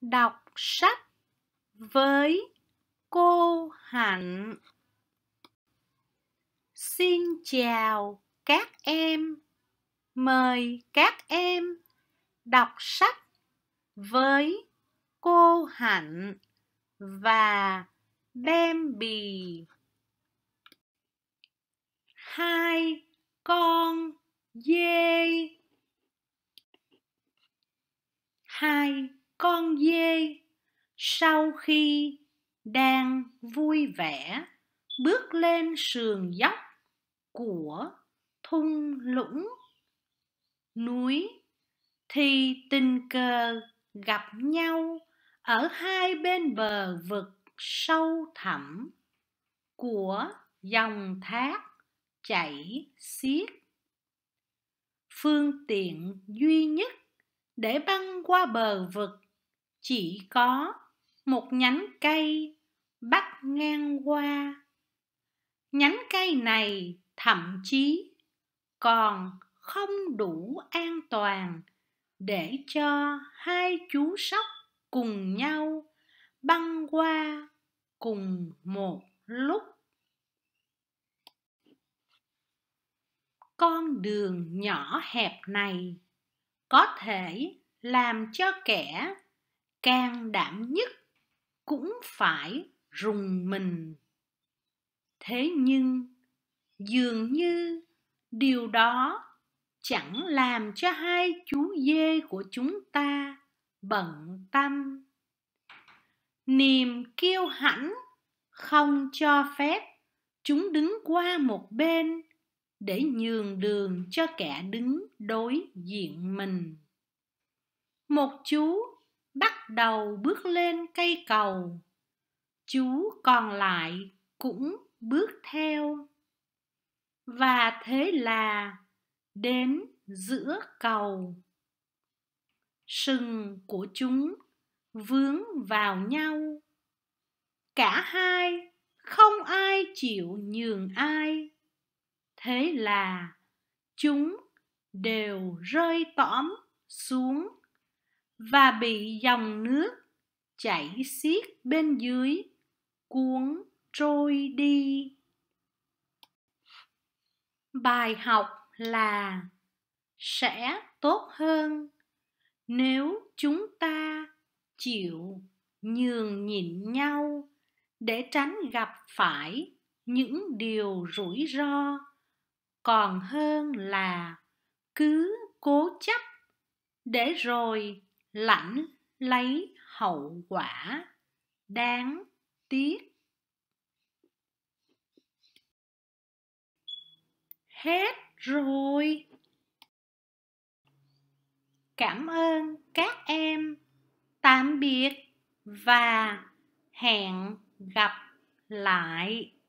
đọc sách với cô Hạnh. Xin chào các em. Mời các em đọc sách với cô Hạnh và đem bì. Hai con dê. Hai con dê sau khi đang vui vẻ bước lên sườn dốc của thung lũng núi thì tình cờ gặp nhau ở hai bên bờ vực sâu thẳm của dòng thác chảy xiết phương tiện duy nhất để băng qua bờ vực chỉ có một nhánh cây bắt ngang qua nhánh cây này thậm chí còn không đủ an toàn để cho hai chú sóc cùng nhau băng qua cùng một lúc con đường nhỏ hẹp này có thể làm cho kẻ can đảm nhất cũng phải rùng mình thế nhưng dường như điều đó chẳng làm cho hai chú dê của chúng ta bận tâm niềm kiêu hãnh không cho phép chúng đứng qua một bên để nhường đường cho kẻ đứng đối diện mình một chú bắt đầu bước lên cây cầu chú còn lại cũng bước theo và thế là đến giữa cầu sừng của chúng vướng vào nhau cả hai không ai chịu nhường ai thế là chúng đều rơi tõm xuống và bị dòng nước chảy xiết bên dưới cuốn trôi đi bài học là sẽ tốt hơn nếu chúng ta chịu nhường nhịn nhau để tránh gặp phải những điều rủi ro còn hơn là cứ cố chấp để rồi lãnh lấy hậu quả đáng tiếc hết rồi cảm ơn các em tạm biệt và hẹn gặp lại